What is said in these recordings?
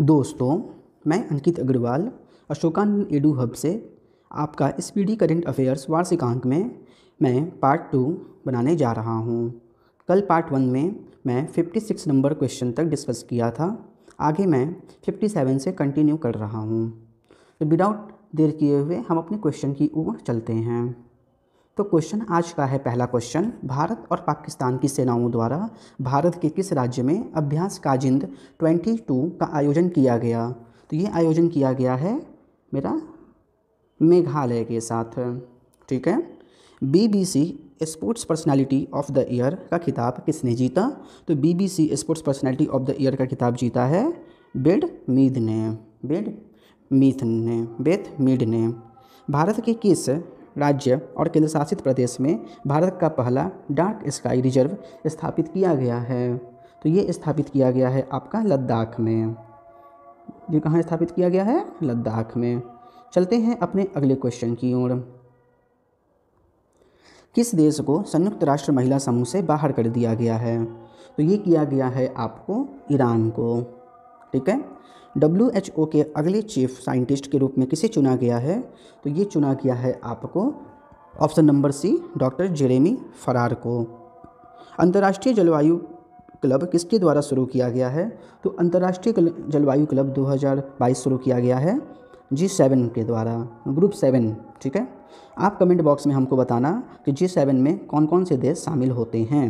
दोस्तों मैं Ankit Agarwal Ashokanand edu hub से आपका S P D current affairs वार्षिकांक में मैं पार्ट टू बनाने जा रहा हूँ कल पार्ट वन में मैं 56 नंबर क्वेश्चन तक डिस्कस किया था आगे मैं 57 से कंटिन्यू कर रहा हूँ तो विदाउट देर किए हुए हम अपने क्वेश्चन की ओर चलते हैं तो क्वेश्चन आज का है पहला क्वेश्चन भारत और पाकिस्तान की सेनाओं द्वारा भारत के किस राज्य में अभ्यास काजिंद 22 का आयोजन किया गया तो ये आयोजन किया गया है मेरा मेघालय के साथ ठीक है BBC sports personality of the year का खिताब किसने जीता तो BBC sports personality of the year का खिताब जीता है बेड मीद ने बेड मीथ ने बेथ मीड ने भारत के किस राज्य और केंद्र शासित प्रदेश में भारत का पहला डार्क स्काई रिजर्व स्थापित किया गया है तो ये स्थापित किया गया है आपका लद्दाख में ये कहाँ स्थापित किया गया है लद्दाख में चलते हैं अपने अगले क्वेश्चन की ओर किस देश को संयुक्त राष्ट्र महिला समूह से बाहर कर दिया गया है तो ये किया गया है आपको ईरान को ठीक है डब्ल्यू एच ओ के अगले चीफ साइंटिस्ट के रूप में किसे चुना गया है तो ये चुना गया है आपको option number C doctor Jeremy Farrar को अंतर्राष्ट्रीय जलवायु क्लब किसके द्वारा शुरू किया गया है तो अंतर्राष्ट्रीय जलवायु क्लब 2022 शुरू किया गया है जी सेवन के द्वारा ग्रुप सेवन ठीक है आप कमेंट बॉक्स में हमको बताना कि जी सेवन में कौन कौन से देश शामिल होते हैं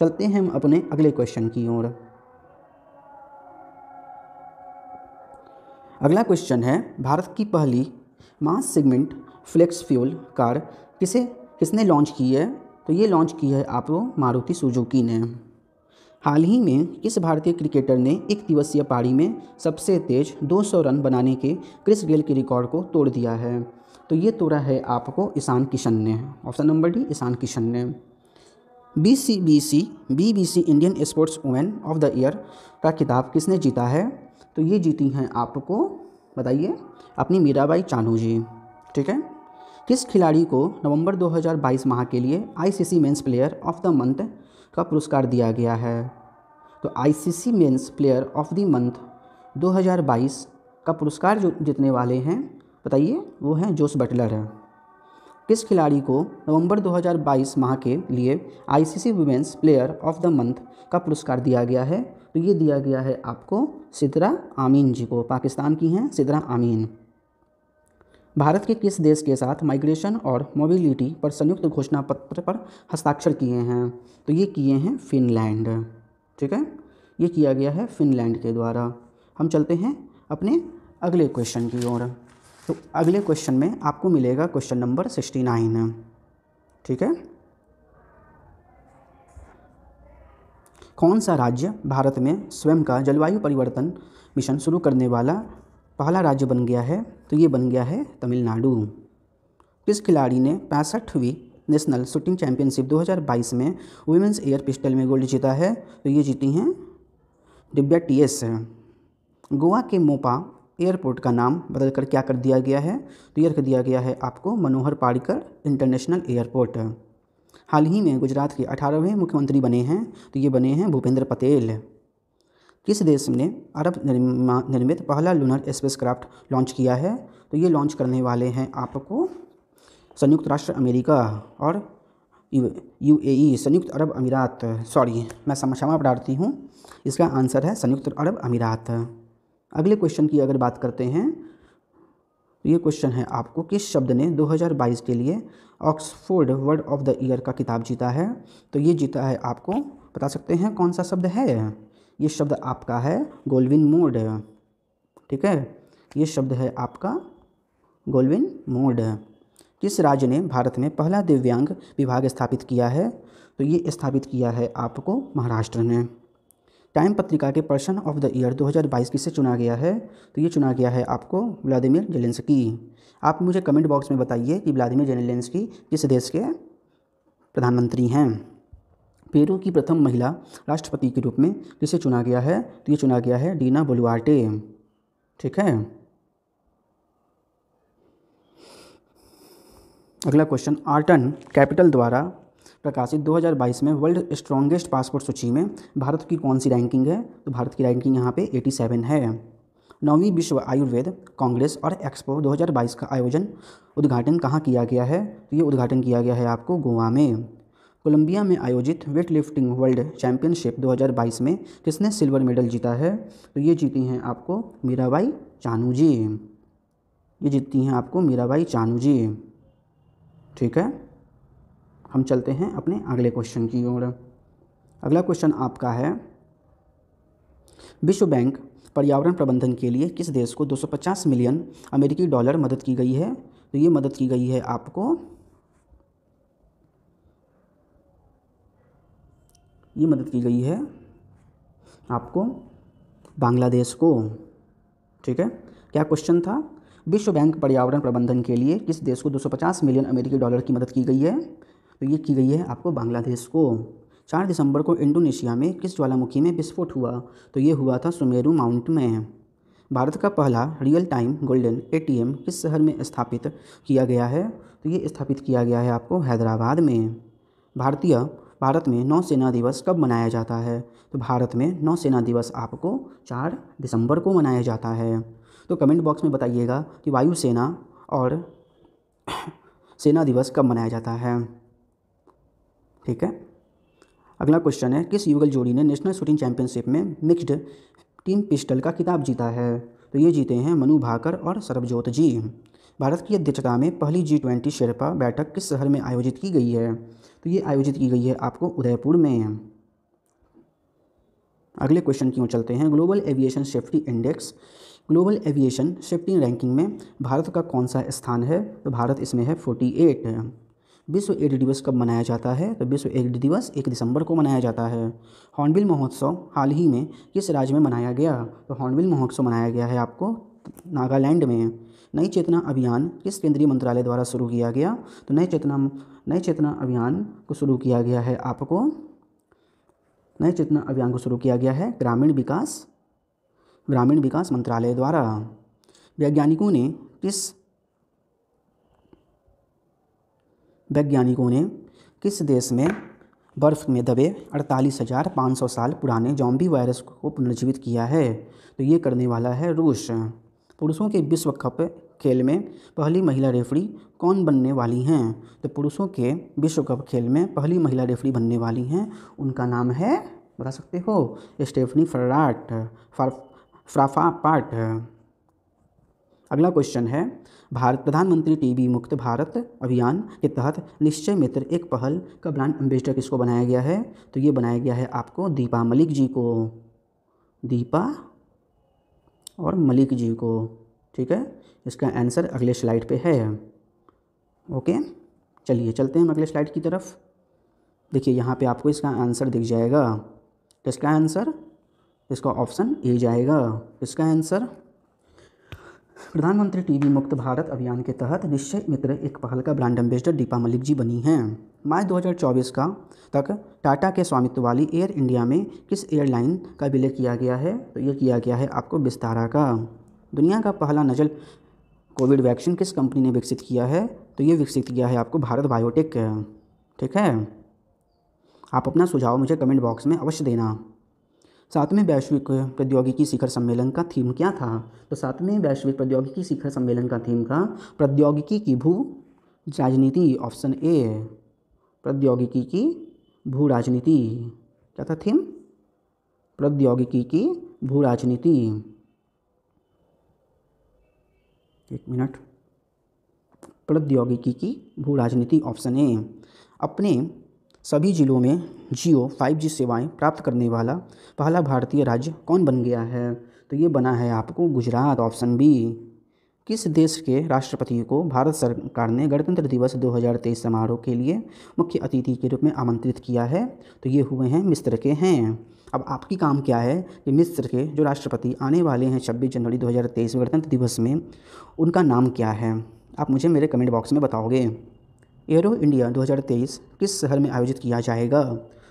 चलते हैं हम अपने अगले क्वेश्चन की ओर अगला क्वेश्चन है भारत की पहली mass segment flex fuel car किसे किसने लॉन्च की है तो ये लॉन्च की है आपको मारुति सुजुकी ने हाल ही में किस भारतीय क्रिकेटर ने एक दिवसीय पारी में सबसे तेज 200 रन बनाने के क्रिस गेल के रिकॉर्ड को तोड़ दिया है तो ये तोड़ा है आपको ईशान किशन ने option number D Ishan Kishan ने B C B C B B C Indian sports women of the year का किताब किसने जीता है तो ये जीती हैं आपको बताइए अपनी मीराबाई चानू जी ठीक है किस खिलाड़ी को नवंबर 2022 माह के लिए ICC men's player of the month का पुरस्कार दिया गया है तो ICC men's player of the month 2022 का पुरस्कार जो जीतने वाले हैं बताइए वो हैं जोस बटलर है किस खिलाड़ी को नवंबर 2022 माह के लिए ICC women's player of the month का पुरस्कार दिया गया है तो ये दिया गया है आपको सिदरा आमीन जी को पाकिस्तान की हैं सिदरा आमीन भारत के किस देश के साथ माइग्रेशन और मोबिलिटी पर संयुक्त घोषणा पत्र पर हस्ताक्षर किए हैं तो ये किए हैं फिनलैंड ठीक है ये किया गया है फिनलैंड के द्वारा हम चलते हैं अपने अगले क्वेश्चन की ओर तो अगले क्वेश्चन में आपको मिलेगा क्वेश्चन नंबर सिक्सटी नाइन ठीक है कौन सा राज्य भारत में स्वयं का जलवायु परिवर्तन मिशन शुरू करने वाला पहला राज्य बन गया है तो ये बन गया है तमिलनाडु किस खिलाड़ी ने पैंसठवीं नेशनल शूटिंग चैंपियनशिप 2022 में वुमेंस एयर पिस्टल में गोल्ड जीता है तो ये जीती हैं दिव्या टी एस गोवा के मोपा एयरपोर्ट का नाम बदल कर क्या कर दिया गया है तो ये रख दिया गया है आपको मनोहर पारिकर इंटरनेशनल एयरपोर्ट हाल ही में गुजरात के अठारहवें मुख्यमंत्री बने हैं तो ये बने हैं भूपेंद्र पटेल किस देश ने अरब निर्मित पहला लूनर क्राफ्ट लॉन्च किया है तो ये लॉन्च करने वाले हैं आपको संयुक्त राष्ट्र अमेरिका और यू ए संयुक्त अरब अमीरात सॉरी मैं क्षमा प्रार्थी हूँ इसका आंसर है संयुक्त अरब अमीरात अगले क्वेश्चन की अगर बात करते हैं तो ये क्वेश्चन है आपको किस शब्द ने 2022 के लिए Oxford word of the year का किताब जीता है तो ये जीता है आपको बता सकते हैं कौन सा शब्द है ये शब्द आपका है गोल्विन मोड ठीक है ये शब्द है आपका गोल्विन मोड किस राज्य ने भारत में पहला दिव्यांग विभाग स्थापित किया है तो ये स्थापित किया है आपको महाराष्ट्र ने टाइम पत्रिका के पर्सन ऑफ द ईयर 2022 किससे चुना गया है तो ये चुना गया है आपको व्लादिमिर जेलेंसकी आप मुझे कमेंट बॉक्स में बताइए कि व्लादिमिर जेलेंसकी किस देश के प्रधानमंत्री हैं पेरू की प्रथम महिला राष्ट्रपति के रूप में किसे चुना गया है तो ये चुना गया है डीना बोलवाटे ठीक है अगला क्वेश्चन आर्टन कैपिटल द्वारा प्रकाशित 2022 में वर्ल्ड स्ट्रॉन्गेस्ट पासपोर्ट सूची में भारत की कौन सी रैंकिंग है तो भारत की रैंकिंग यहाँ पे 87 है नौवीं विश्व आयुर्वेद कांग्रेस और एक्सपो 2022 का आयोजन उद्घाटन कहाँ किया गया है तो ये उद्घाटन किया गया है आपको गोवा में कोलंबिया में आयोजित वेट लिफ्टिंग वर्ल्ड चैम्पियनशिप 2022 में किसने सिल्वर मेडल जीता है तो ये जीती हैं आपको मीराबाई चानू जी ये जीतती हैं आपको मीराबाई चानू जी ठीक है हम चलते हैं अपने अगले क्वेश्चन की ओर अगला क्वेश्चन आपका है विश्व बैंक पर्यावरण प्रबंधन के लिए किस देश को 250 मिलियन अमेरिकी डॉलर मदद की गई है तो ये मदद की गई है आपको ये मदद की गई है आपको बांग्लादेश को ठीक है क्या क्वेश्चन था विश्व बैंक पर्यावरण प्रबंधन के लिए किस देश को 250 मिलियन अमेरिकी डॉलर की मदद की गई है तो ये की गई है आपको बांग्लादेश को चार दिसंबर को इंडोनेशिया में किस ज्वालामुखी में विस्फोट हुआ तो ये हुआ था सुमेरू माउंट में भारत का पहला रियल टाइम गोल्डन एटीएम किस शहर में स्थापित किया गया है तो ये स्थापित किया गया है आपको हैदराबाद में भारतीय भारत में नौसेना दिवस कब मनाया जाता है तो भारत में नौसेना दिवस आपको चार दिसंबर को मनाया जाता है तो कमेंट बॉक्स में बताइएगा कि वायुसेना और सेना दिवस कब मनाया जाता है ठीक है अगला क्वेश्चन है किस युगल जोड़ी ने नेशनल शूटिंग चैंपियनशिप में मिक्स्ड टीम पिस्टल का खिताब जीता है तो ये जीते हैं मनु भाकर और सरबजोत जी भारत की अध्यक्षता में पहली जी ट्वेंटी शेरपा बैठक किस शहर में आयोजित की गई है तो ये आयोजित की गई है आपको उदयपुर में अगले क्वेश्चन क्यों चलते हैं global aviation safety index global aviation safety ranking में भारत का कौन सा स्थान है तो भारत इसमें है फोर्टी एट विश्व एड दिवस कब मनाया जाता है तो विश्व एड दिवस एक दिसंबर को मनाया जाता है हॉर्नबिल महोत्सव हाल ही में किस राज्य में मनाया गया तो हॉर्नबिल महोत्सव मनाया गया है आपको नागालैंड में नई चेतना अभियान किस केंद्रीय मंत्रालय द्वारा शुरू किया गया तो नई चेतना नई चेतना अभियान को शुरू किया गया है आपको नई चेतना अभियान को शुरू किया गया है ग्रामीण विकास ग्रामीण विकास मंत्रालय द्वारा वैज्ञानिकों ने किस वैज्ञानिकों ने किस देश में बर्फ़ में दबे अड़तालीस हज़ार पाँच सौ साल पुराने जॉम्बी वायरस को पुनर्जीवित किया है तो ये करने वाला है रूस पुरुषों के विश्व कप खेल में पहली महिला रेफरी कौन बनने वाली हैं तो पुरुषों के विश्व कप खेल में पहली महिला रेफरी बनने वाली हैं उनका नाम है बता सकते हो स्टेफनी फर्राट फ्राफा पार्ट अगला क्वेश्चन है भारत प्रधानमंत्री टीबी मुक्त भारत अभियान के तहत निश्चय मित्र एक पहल का ब्रांड एम्बेसडर किसको बनाया गया है तो ये बनाया गया है आपको दीपा मलिक जी को दीपा और मलिक जी को ठीक है इसका आंसर अगले स्लाइड पे है ओके चलिए चलते हैं अगले स्लाइड की तरफ देखिए यहाँ पे आपको इसका आंसर दिख जाएगा किसका आंसर इसका ऑप्शन ए जाएगा इसका आंसर प्रधानमंत्री टीबी मुक्त भारत अभियान के तहत निश्चय मित्र एक पहल का ब्रांड एम्बेसडर दीपा मलिक जी बनी हैं मार्च 2024 का तक टाटा के स्वामित्व वाली एयर इंडिया में किस एयरलाइन का विलय किया गया है तो ये किया गया है आपको विस्तारा का दुनिया का पहला नजल कोविड वैक्सीन किस कंपनी ने विकसित किया है तो ये विकसित किया है आपको भारत बायोटेक ठीक है आप अपना सुझाव मुझे कमेंट बॉक्स में अवश्य देना सातवें वैश्विक प्रौद्योगिकी शिखर सम्मेलन का थीम क्या था तो सातवें वैश्विक प्रौद्योगिकी शिखर सम्मेलन का थीम था प्रौद्योगिकी की भू राजनीति ऑप्शन ए प्रौद्योगिकी की भू राजनीति क्या था थीम प्रौद्योगिकी की भू राजनीति एक मिनट प्रौद्योगिकी की भू राजनीति ऑप्शन ए अपने सभी जिलों में जियो 5G सेवाएं प्राप्त करने वाला पहला भारतीय राज्य कौन बन गया है तो ये बना है आपको गुजरात ऑप्शन बी किस देश के राष्ट्रपति को भारत सरकार ने गणतंत्र दिवस 2023 समारोह के लिए मुख्य अतिथि के रूप में आमंत्रित किया है तो ये हुए हैं मिस्र के हैं अब आपकी काम क्या है कि मिस्र के जो राष्ट्रपति आने वाले हैं 26 जनवरी 2023 गणतंत्र दिवस में उनका नाम क्या है आप मुझे मेरे कमेंट बॉक्स में बताओगे एरो इंडिया 2023 किस शहर में आयोजित किया जाएगा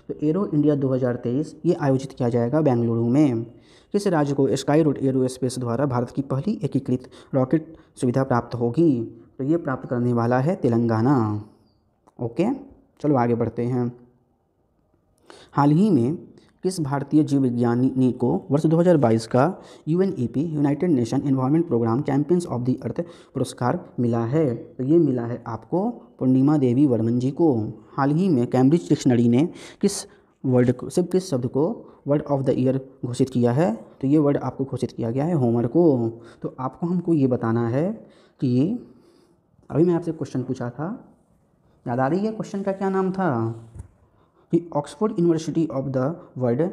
तो एरो इंडिया 2023 ये आयोजित किया जाएगा बेंगलुरु में किस राज्य को स्काई रूट एरो स्पेस द्वारा भारत की पहली एकीकृत रॉकेट सुविधा प्राप्त होगी तो ये प्राप्त करने वाला है तेलंगाना ओके चलो आगे बढ़ते हैं हाल ही में किस भारतीय जीव विज्ञानी को वर्ष 2022 का U United Nation environment programme champions of the earth पुरस्कार मिला है तो ये मिला है आपको पूर्णिमा देवी वर्मन जी को हाल ही में कैम्ब्रिज डिक्शनरी ने किस वर्ड को सिर्फ किस शब्द को वर्ड ऑफ द ईयर घोषित किया है तो ये वर्ड आपको घोषित किया गया है होमर को तो आपको हमको ये बताना है कि अभी मैं आपसे क्वेश्चन पूछा था याद आ रही है क्वेश्चन का क्या नाम था कि Oxford university of the world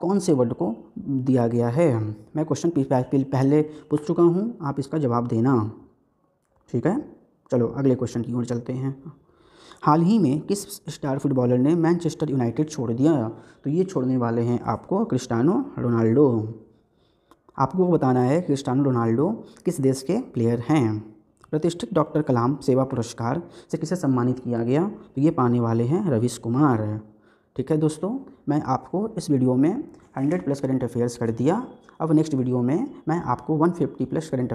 कौन से वर्ड को दिया गया है मैं क्वेश्चन पहले पूछ चुका हूँ आप इसका जवाब देना ठीक है चलो अगले क्वेश्चन की ओर चलते हैं हाल ही में किस स्टार फुटबॉलर ने मैनचेस्टर यूनाइटेड छोड़ दिया तो ये छोड़ने वाले हैं आपको क्रिस्टानो रोनाल्डो आपको बताना है क्रिस्टानो रोनाल्डो किस देश के प्लेयर हैं प्रतिष्ठित डॉक्टर कलाम सेवा पुरस्कार से किसे सम्मानित किया गया तो ये पाने वाले हैं रवीश कुमार ठीक है दोस्तों मैं आपको इस वीडियो में 100 प्लस करंट अफेयर्स कर दिया अब नेक्स्ट वीडियो में मैं आपको 150 प्लस करंट